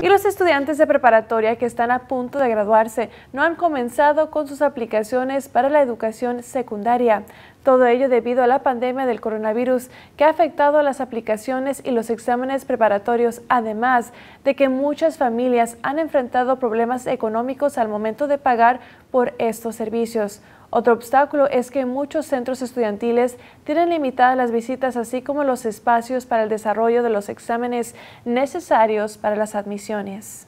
Y los estudiantes de preparatoria que están a punto de graduarse no han comenzado con sus aplicaciones para la educación secundaria. Todo ello debido a la pandemia del coronavirus que ha afectado a las aplicaciones y los exámenes preparatorios, además de que muchas familias han enfrentado problemas económicos al momento de pagar por estos servicios. Otro obstáculo es que muchos centros estudiantiles tienen limitadas las visitas así como los espacios para el desarrollo de los exámenes necesarios para las admisiones.